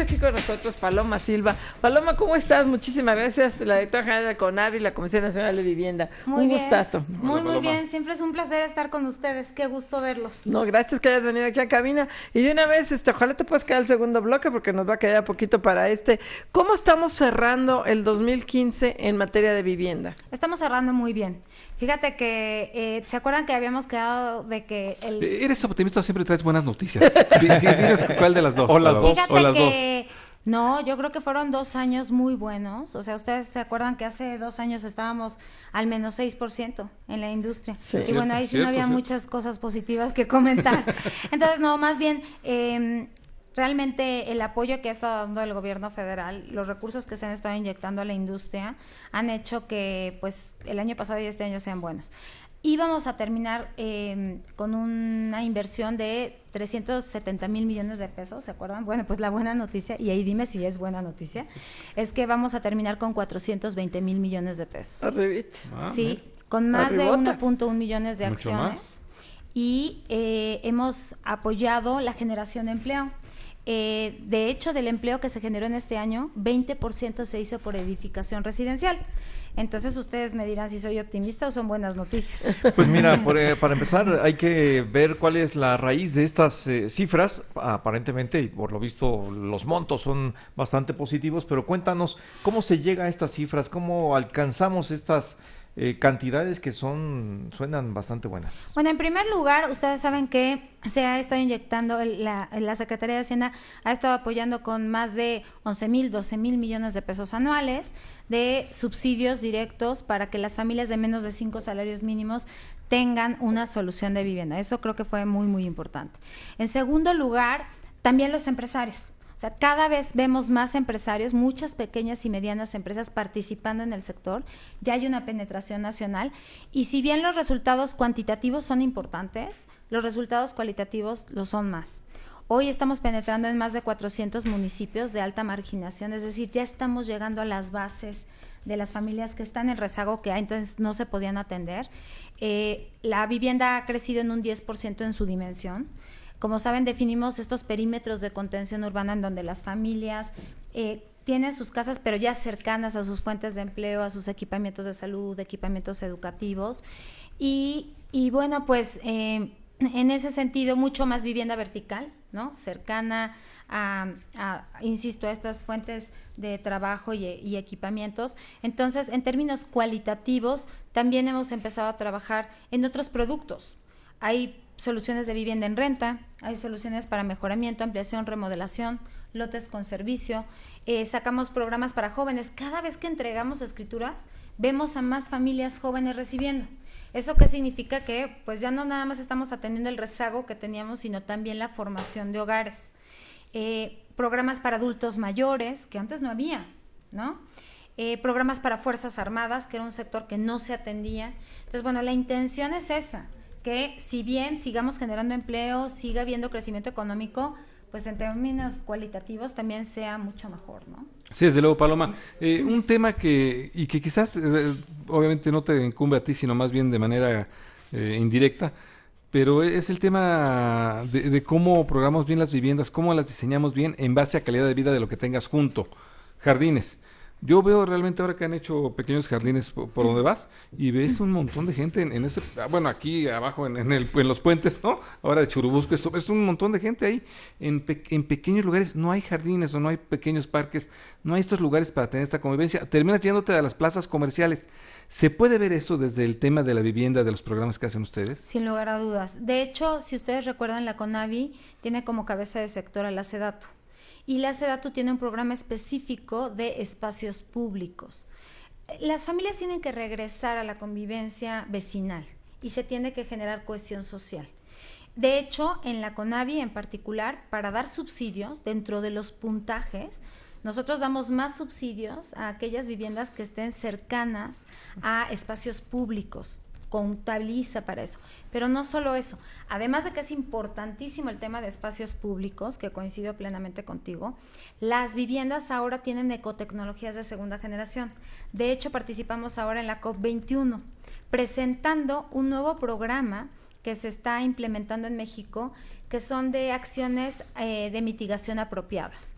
aquí con nosotros Paloma Silva. Paloma, ¿cómo estás? Muchísimas gracias, la directora general de CONAVI la Comisión Nacional de Vivienda. un gustazo. Muy, muy bien. Siempre es un placer estar con ustedes. Qué gusto verlos. No, gracias que hayas venido aquí a cabina. Y de una vez, este, ojalá te puedas quedar el segundo bloque porque nos va a quedar poquito para este. ¿Cómo estamos cerrando el 2015 en materia de vivienda? Estamos cerrando muy bien. Fíjate que, eh, ¿se acuerdan que habíamos quedado de que el... Eh, ¿Eres optimista siempre traes buenas noticias? cuál de las dos. O las dos. que... No, yo creo que fueron dos años muy buenos. O sea, ustedes se acuerdan que hace dos años estábamos al menos 6% en la industria. y bueno, ahí sí no había muchas cosas positivas que comentar. Entonces, no, más bien, eh, realmente el apoyo que ha estado dando el gobierno federal, los recursos que se han estado inyectando a la industria, han hecho que pues el año pasado y este año sean buenos. Y vamos a terminar eh, con una inversión de 370 mil millones de pesos, ¿se acuerdan? Bueno, pues la buena noticia, y ahí dime si es buena noticia, es que vamos a terminar con 420 mil millones de pesos. Ah, sí, con más de 1.1 millones de acciones. Y eh, hemos apoyado la generación de empleo. Eh, de hecho, del empleo que se generó en este año, 20% se hizo por edificación residencial. Entonces ustedes me dirán si soy optimista o son buenas noticias. Pues mira, eh, para empezar hay que ver cuál es la raíz de estas eh, cifras. Aparentemente, y por lo visto, los montos son bastante positivos, pero cuéntanos cómo se llega a estas cifras, cómo alcanzamos estas eh, cantidades que son suenan bastante buenas. Bueno, en primer lugar, ustedes saben que se ha estado inyectando, la, la Secretaría de Hacienda ha estado apoyando con más de 11 mil, 12 mil millones de pesos anuales de subsidios directos para que las familias de menos de cinco salarios mínimos tengan una solución de vivienda. Eso creo que fue muy, muy importante. En segundo lugar, también los empresarios. O sea, cada vez vemos más empresarios, muchas pequeñas y medianas empresas participando en el sector, ya hay una penetración nacional y si bien los resultados cuantitativos son importantes, los resultados cualitativos lo son más. Hoy estamos penetrando en más de 400 municipios de alta marginación, es decir, ya estamos llegando a las bases de las familias que están en rezago que antes no se podían atender. Eh, la vivienda ha crecido en un 10% en su dimensión. Como saben, definimos estos perímetros de contención urbana en donde las familias eh, tienen sus casas, pero ya cercanas a sus fuentes de empleo, a sus equipamientos de salud, equipamientos educativos. Y, bueno, pues eh, en ese sentido, mucho más vivienda vertical, ¿no? Cercana a, insisto, a estas fuentes de trabajo y, y, equipamientos. Entonces, en términos cualitativos, también hemos empezado a trabajar en otros productos. Hay soluciones de vivienda en renta, hay soluciones para mejoramiento, ampliación, remodelación, lotes con servicio, eh, sacamos programas para jóvenes. Cada vez que entregamos escrituras, vemos a más familias jóvenes recibiendo. ¿Eso qué significa? Que pues ya no nada más estamos atendiendo el rezago que teníamos, sino también la formación de hogares. Eh, programas para adultos mayores, que antes no había, ¿no? Eh, programas para Fuerzas Armadas, que era un sector que no se atendía. Entonces, bueno, la intención es esa, que si bien sigamos generando empleo, siga habiendo crecimiento económico, pues en términos cualitativos también sea mucho mejor, ¿no? Sí, desde luego, Paloma. Eh, un tema que, y que quizás, eh, obviamente no te incumbe a ti, sino más bien de manera eh, indirecta, pero es el tema de, de, cómo programamos bien las viviendas, cómo las diseñamos bien en base a calidad de vida de lo que tengas junto, jardines. Yo veo realmente ahora que han hecho pequeños jardines por, donde vas y ves un montón de gente en, ese, ah, bueno, aquí abajo en, el, en, los puentes, ¿no? Ahora de Churubusco, es, es un montón de gente ahí. En, pequeños lugares no hay jardines o no hay pequeños parques, no hay estos lugares para tener esta convivencia. Terminas yéndote a las plazas comerciales. ¿Se puede ver eso desde el tema de la vivienda, de los programas que hacen ustedes? Sin lugar a dudas. De hecho, si ustedes recuerdan, la CONAVI tiene como cabeza de sector al la y la SEDATU tiene un programa específico de espacios públicos. Las familias tienen que regresar a la convivencia vecinal y se tiene que generar cohesión social. De hecho, en la CONAVI en particular, para dar subsidios dentro de los puntajes, nosotros damos más subsidios a aquellas viviendas que estén cercanas a espacios públicos contabiliza para eso. Pero no solo eso, además de que es importantísimo el tema de espacios públicos, que coincido plenamente contigo, las viviendas ahora tienen ecotecnologías de segunda generación. De hecho, participamos ahora en la COP21, presentando un nuevo programa que se está implementando en México, que son de acciones eh, de mitigación apropiadas.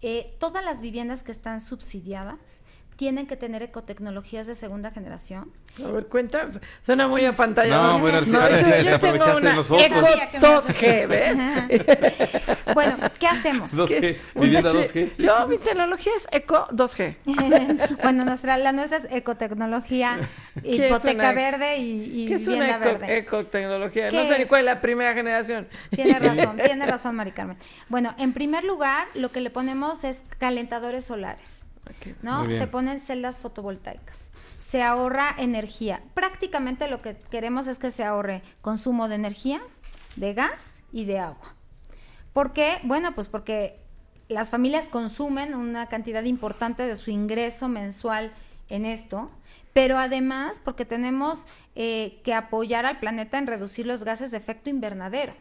Eh, todas las viviendas que están subsidiadas tienen que tener ecotecnologías de segunda generación. A ver, cuenta, suena muy a pantalla no, yo, te aprovechaste los ojos. g ¿ves? bueno, ¿qué hacemos? 2G, vivienda 2G. No, mi tecnología es eco 2G. bueno, nuestra, la nuestra es ecotecnología, hipoteca verde y, y ¿qué es vivienda una eco, verde. Ecotecnología, no sé ni cuál es la primera generación. Tiene razón, tiene razón, Mari Carmen. Bueno, en primer lugar, lo que le ponemos es calentadores solares. ¿No? Se ponen celdas fotovoltaicas. Se ahorra energía. Prácticamente lo que queremos es que se ahorre consumo de energía, de gas y de agua. ¿Por qué? Bueno, pues porque las familias consumen una cantidad importante de su ingreso mensual en esto, pero además porque tenemos eh, que apoyar al planeta en reducir los gases de efecto invernadero.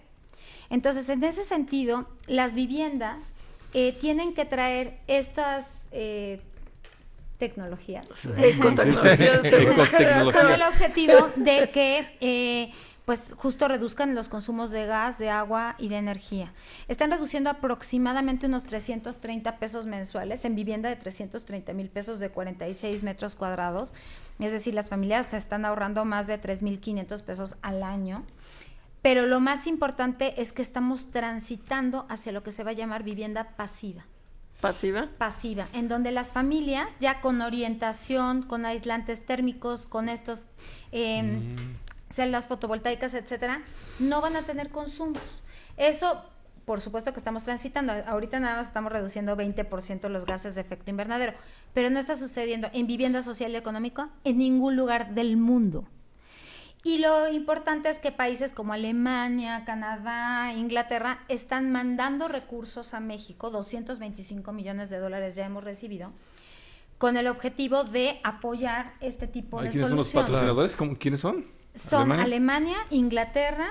Entonces, en ese sentido, las viviendas eh, tienen que traer estas tecnologías. son Con el objetivo de que eh, pues justo reduzcan los consumos de gas, de agua y de energía. Están reduciendo aproximadamente unos 330 pesos mensuales en vivienda de 330 mil pesos de 46 metros cuadrados. Es decir, las familias se están ahorrando más de 3.500 pesos al año pero lo más importante es que estamos transitando hacia lo que se va a llamar vivienda pasiva. ¿Pasiva? Pasiva, en donde las familias, ya con orientación, con aislantes térmicos, con estos em, mm. celdas fotovoltaicas, etcétera, no van a tener consumos. Eso, por supuesto que estamos transitando. Ahorita nada más estamos reduciendo 20% los gases de efecto invernadero, pero no está sucediendo en vivienda social y económica en ningún lugar del mundo. Y lo importante es que países como Alemania, Canadá, Inglaterra están mandando recursos a México, 225 millones de dólares ya hemos recibido, con el objetivo de apoyar este tipo de ¿quiénes soluciones. ¿Quiénes son los patrocinadores? ¿Quiénes son? Son Alemania Inglaterra,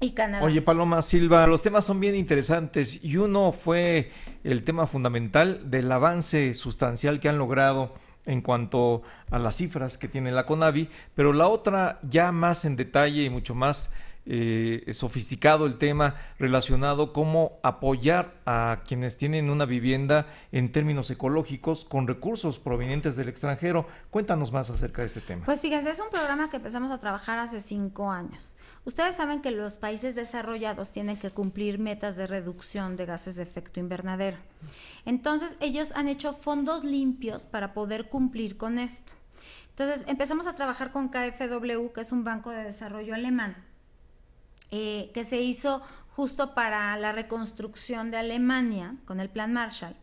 y Canadá. Oye, Paloma Silva, los temas son bien interesantes y uno fue el tema fundamental del avance sustancial que han logrado en cuanto a las cifras que tiene la CONAVI, pero la otra ya más en detalle y mucho más eh, eh, sofisticado el tema relacionado cómo apoyar a quienes tienen una vivienda en términos ecológicos con recursos provenientes del extranjero. Cuéntanos más acerca de este tema. Pues fíjense, es un programa que empezamos a trabajar hace cinco años. Ustedes saben que los países desarrollados tienen que cumplir metas de reducción de gases de efecto invernadero. Entonces, ellos han hecho fondos limpios para poder cumplir con esto. Entonces, empezamos a trabajar con KfW, que es un banco de desarrollo alemán eh, que se hizo justo para la reconstrucción de Alemania con el Plan Marshall.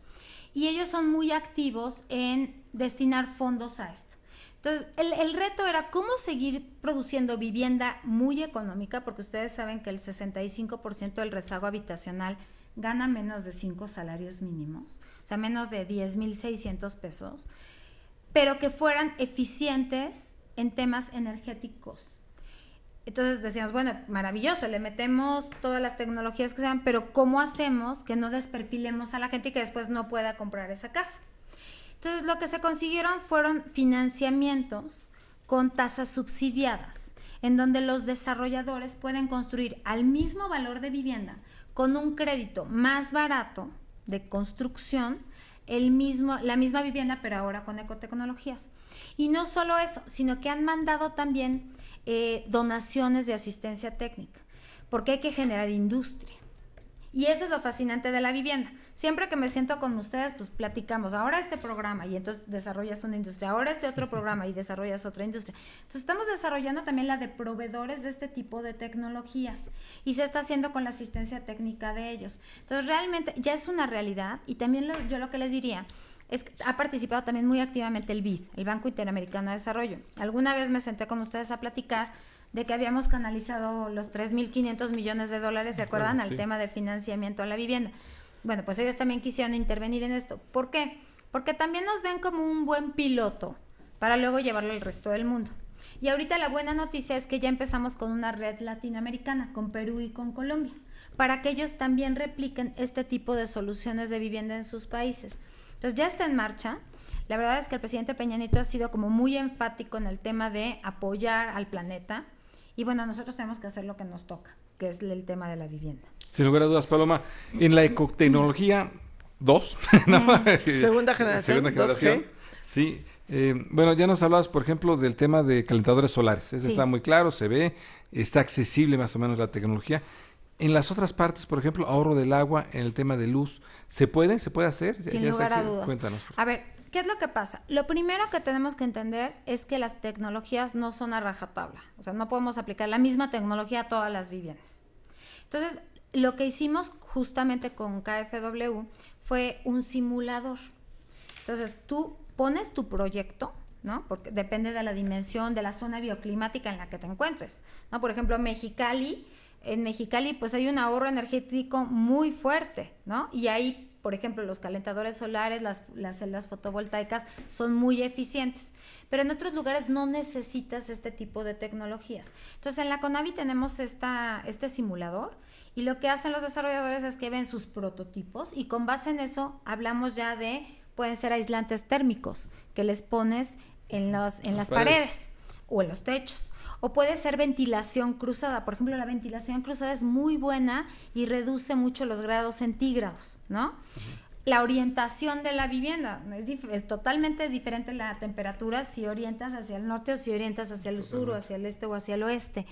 Y ellos son muy activos en destinar fondos a esto. Entonces, el, el, reto era cómo seguir produciendo vivienda muy económica, porque ustedes saben que el 65% del rezago habitacional gana menos de 5 salarios mínimos, o sea, menos de 10.600 pesos, pero que fueran eficientes en temas energéticos entonces decíamos, bueno, maravilloso, le metemos todas las tecnologías que sean, pero ¿cómo hacemos que no desperfilemos a la gente y que después no pueda comprar esa casa? Entonces lo que se consiguieron fueron financiamientos con tasas subsidiadas, en donde los desarrolladores pueden construir al mismo valor de vivienda con un crédito más barato de construcción el mismo, la misma vivienda, pero ahora con ecotecnologías. Y no solo eso, sino que han mandado también eh, donaciones de asistencia técnica, porque hay que generar industria. Y eso es lo fascinante de la vivienda. Siempre que me siento con ustedes, pues platicamos, ahora este programa y entonces desarrollas una industria, ahora este otro programa y desarrollas otra industria. Entonces estamos desarrollando también la de proveedores de este tipo de tecnologías y se está haciendo con la asistencia técnica de ellos. Entonces realmente ya es una realidad y también yo lo que les diría es que ha participado también muy activamente el BID, el Banco Interamericano de Desarrollo. Alguna vez me senté con ustedes a platicar de que habíamos canalizado los 3.500 millones de dólares, ¿se acuerdan? Al tema de financiamiento a la vivienda. Bueno, pues ellos también quisieron intervenir en esto. ¿Por qué? Porque también nos ven como un buen piloto para luego llevarlo al resto del mundo. Y ahorita la buena noticia es que ya empezamos con una red latinoamericana, con Perú y con Colombia, para que ellos también repliquen este tipo de soluciones de vivienda en sus países. Entonces ya está en marcha. La verdad es que el presidente Peñanito ha sido como muy enfático en el tema de apoyar al planeta, y bueno, nosotros tenemos que hacer lo que nos toca, que es el tema de la vivienda. Sin lugar a dudas, Paloma, en la ecotecnología 2, eh, segunda generación. Segunda generación. Sí. Eh, bueno, ya nos hablabas, por ejemplo, del tema de calentadores solares. está muy claro, se ve, está accesible más o menos la tecnología. En las otras partes, por ejemplo, ahorro del agua, en el tema de luz, ¿se puede? ¿Se puede hacer? Sin lugar a dudas. Cuéntanos. A ver, ¿qué es lo que pasa? Lo primero que tenemos que entender es que las tecnologías no son a rajatabla, o sea, no podemos aplicar la misma tecnología a todas las viviendas. Entonces, lo que hicimos justamente con KFW fue un simulador. Entonces, tú pones tu proyecto, ¿no? Porque depende de la dimensión, de la zona bioclimática en la que te encuentres, ¿no? Por ejemplo, Mexicali, en Mexicali pues hay un ahorro energético muy fuerte, ¿no? Y ahí por ejemplo, los calentadores solares, las, celdas fotovoltaicas son muy eficientes, pero en otros lugares no necesitas este tipo de tecnologías. Entonces, en la Conavi tenemos esta, este simulador y lo que hacen los desarrolladores es que ven sus prototipos y con base en eso hablamos ya de, pueden ser aislantes térmicos que les pones en, los, en las, paredes o en los techos. O puede ser ventilación cruzada. Por ejemplo, la ventilación cruzada es muy buena y reduce mucho los grados centígrados, ¿no? La orientación de la vivienda es, totalmente diferente la temperatura si orientas hacia el norte o si orientas hacia el sur o hacia el este o hacia el oeste.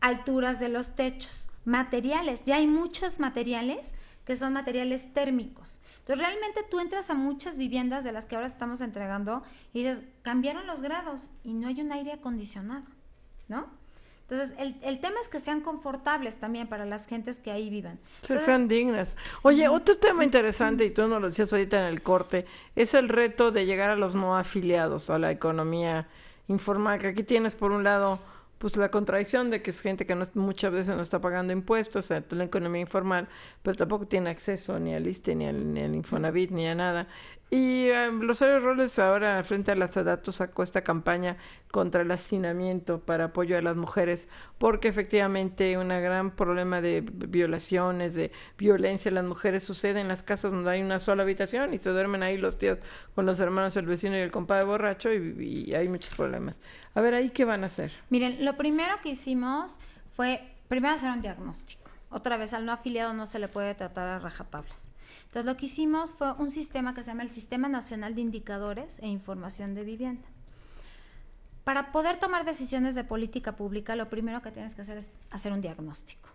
Alturas de los techos, materiales. Ya hay muchos materiales que son materiales térmicos. Entonces realmente tú entras a muchas viviendas de las que ahora estamos entregando y dices, cambiaron los grados y no hay un aire acondicionado. ¿no? Entonces, el, el, tema es que sean confortables también para las gentes que ahí vivan. que sean dignas. Oye, otro tema interesante, y tú nos lo decías ahorita en el corte, es el reto de llegar a los no afiliados a la economía informal, que aquí tienes por un lado pues la contradicción de que es gente que no, muchas veces no está pagando impuestos, a la economía informal, pero tampoco tiene acceso ni al ISTE, ni al, ni al Infonavit, ni a nada. Y em, los aeroroles ahora frente a las datos, sacó esta campaña contra el hacinamiento para apoyo a las mujeres, porque efectivamente un gran problema de violaciones, de violencia, las mujeres sucede en las casas donde hay una sola habitación y se duermen ahí los tíos con los hermanos, el vecino y el compadre borracho y hay muchos problemas. A ver, ahí qué van a hacer. Miren, lo primero que hicimos fue, primero hacer un diagnóstico. Otra vez, al no afiliado no se le puede tratar a rajatablas. Entonces, lo que hicimos fue un sistema que se llama el Sistema Nacional de Indicadores e Información de Vivienda. Para poder tomar decisiones de política pública, lo primero que tienes que hacer es hacer un diagnóstico.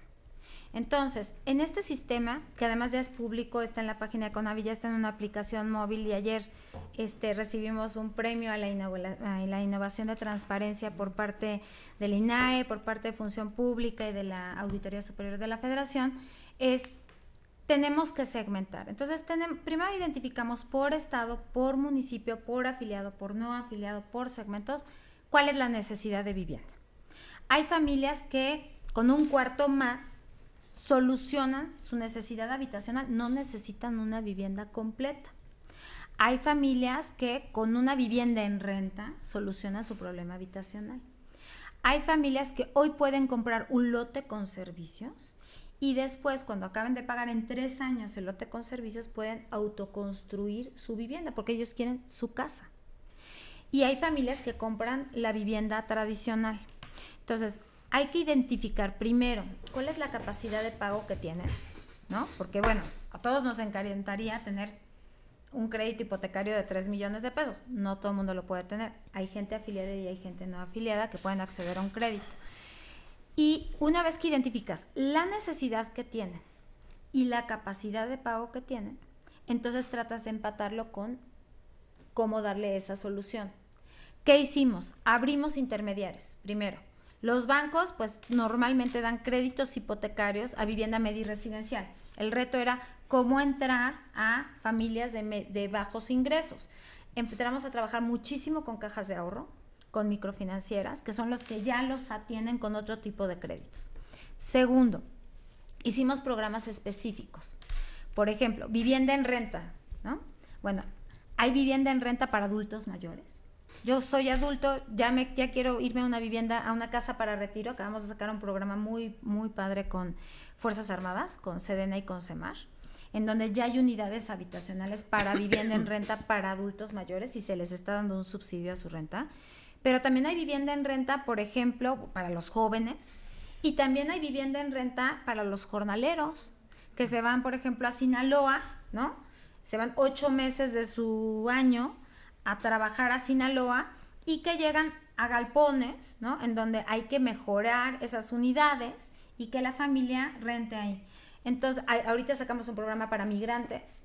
Entonces, en este sistema, que además ya es público, está en la página de Conavi, ya está en una aplicación móvil y ayer este, recibimos un premio a la, innovación de transparencia por parte del INAE, por parte de Función Pública y de la Auditoría Superior de la Federación, es tenemos que segmentar. Entonces, primero identificamos por estado, por municipio, por afiliado, por no afiliado, por segmentos, cuál es la necesidad de vivienda. Hay familias que con un cuarto más solucionan su necesidad habitacional, no necesitan una vivienda completa. Hay familias que con una vivienda en renta solucionan su problema habitacional. Hay familias que hoy pueden comprar un lote con servicios y después, cuando acaben de pagar en tres años el lote con servicios, pueden autoconstruir su vivienda porque ellos quieren su casa. Y hay familias que compran la vivienda tradicional. Entonces, hay que identificar primero cuál es la capacidad de pago que tienen, ¿no? Porque bueno, a todos nos encantaría tener un crédito hipotecario de 3 millones de pesos. No todo el mundo lo puede tener. Hay gente afiliada y hay gente no afiliada que pueden acceder a un crédito. Y una vez que identificas la necesidad que tienen y la capacidad de pago que tienen, entonces tratas de empatarlo con cómo darle esa solución. ¿Qué hicimos? Abrimos intermediarios, primero los bancos, pues normalmente dan créditos hipotecarios a vivienda media residencial. El reto era cómo entrar a familias de, de bajos ingresos. Empezamos a trabajar muchísimo con cajas de ahorro, con microfinancieras, que son los que ya los atienden con otro tipo de créditos. Segundo, hicimos programas específicos. Por ejemplo, vivienda en renta, ¿no? Bueno, hay vivienda en renta para adultos mayores yo soy adulto, ya, me, ya quiero irme a una vivienda, a una casa para retiro. Acabamos de sacar un programa muy, muy padre con Fuerzas Armadas, con Sedena y con CEMAR en donde ya hay unidades habitacionales para vivienda en renta para adultos mayores y se les está dando un subsidio a su renta. Pero también hay vivienda en renta, por ejemplo, para los jóvenes y también hay vivienda en renta para los jornaleros que se van, por ejemplo, a Sinaloa, ¿no? Se van ocho meses de su año a trabajar a Sinaloa y que llegan a galpones, ¿no? En donde hay que mejorar esas unidades y que la familia rente ahí. Entonces, ahorita sacamos un programa para migrantes,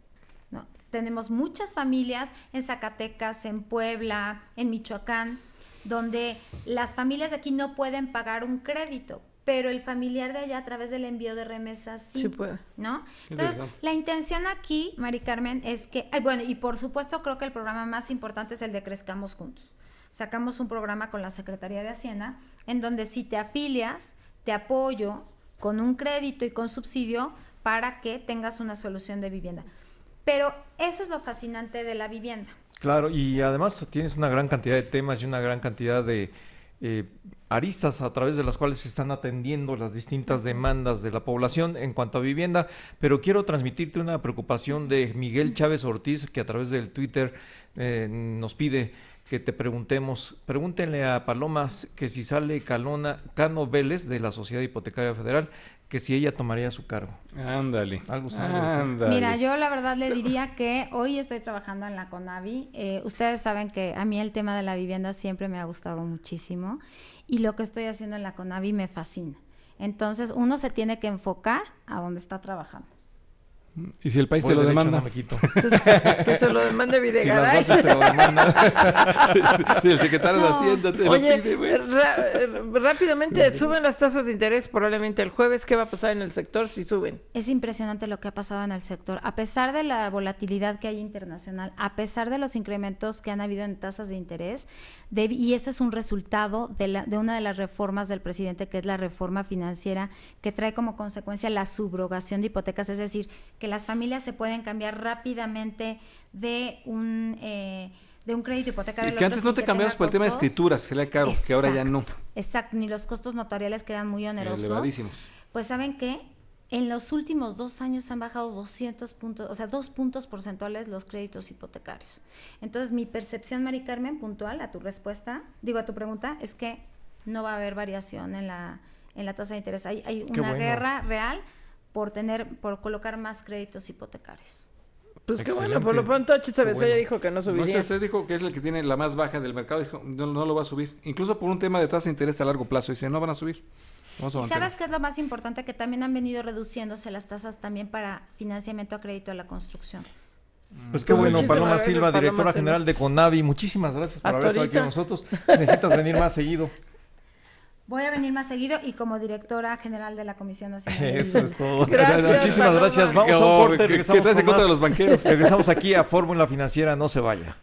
¿no? Tenemos muchas familias en Zacatecas, en Puebla, en Michoacán, donde las familias aquí no pueden pagar un crédito pero el familiar de allá a través del envío de remesas sí, puede. ¿No? Entonces, la intención aquí, Mari Carmen, es que, bueno, y por supuesto creo que el programa más importante es el de Crezcamos Juntos. Sacamos un programa con la Secretaría de Hacienda en donde si te afilias, te apoyo con un crédito y con subsidio para que tengas una solución de vivienda. Pero eso es lo fascinante de la vivienda. Claro, y además tienes una gran cantidad de temas y una gran cantidad de, eh, aristas a través de las cuales se están atendiendo las distintas demandas de la población en cuanto a vivienda, pero quiero transmitirte una preocupación de Miguel Chávez Ortiz, que a través del Twitter eh, nos pide que te preguntemos, pregúntenle a Palomas que si sale Calona, Cano Vélez de la Sociedad Hipotecaria Federal, que si ella tomaría su cargo. Ándale. Algo Mira, yo la verdad le diría que hoy estoy trabajando en la CONAVI. Eh, ustedes saben que a mí el tema de la vivienda siempre me ha gustado muchísimo y lo que estoy haciendo en la CONAVI me fascina. Entonces uno se tiene que enfocar a donde está trabajando. ¿Y si el país te lo demanda? Pues, que se lo demande Videgaray. Si lo el secretario de Hacienda te lo pide, eh, Rápidamente suben las tasas de interés probablemente el jueves. ¿Qué va a pasar en el sector si suben? Es impresionante lo que ha pasado en el sector. A pesar de la volatilidad que hay internacional, a pesar de los incrementos que han habido en tasas de interés, y esto es un resultado de, de una de las reformas del presidente, que es la reforma financiera, que trae como consecuencia la subrogación de hipotecas, es decir, que las familias se pueden cambiar rápidamente de un... Eh, de un crédito hipotecario. Y que antes no te cambiabas por el tema de escrituras, se caro, que ahora ya no. Exacto, ni los costos notariales quedan muy eh, onerosos. Elevadísimos. Pues saben qué, en los últimos dos años han bajado 200 puntos, o sea, dos puntos porcentuales los créditos hipotecarios. Entonces, mi percepción, Mari Carmen, puntual a tu respuesta, digo a tu pregunta, es que no va a haber variación en la, en la tasa de interés. Hay, hay una guerra real por tener, por colocar más créditos hipotecarios. Pues qué bueno, por lo pronto HCBC dijo que no subiría. No, dijo que es el que tiene la más baja en del mercado, dijo, no, lo va a subir. Incluso por un tema de tasa de interés a largo plazo, dice, no van a subir. ¿Sabes qué es lo más importante? Que también han venido reduciéndose las tasas también para financiamiento a crédito de la construcción. Mm. Pues qué bueno, Paloma Silva, directora general de CONAVI, muchísimas gracias por haber estado aquí con nosotros. Necesitas venir más seguido. Voy a venir más seguido y como directora general de la Comisión Nacional. Eso es todo. Muchísimas gracias. Vamos a un corte. ¿Qué, regresamos contra de los banqueros? Regresamos aquí a Fórmula Financiera. No se vaya.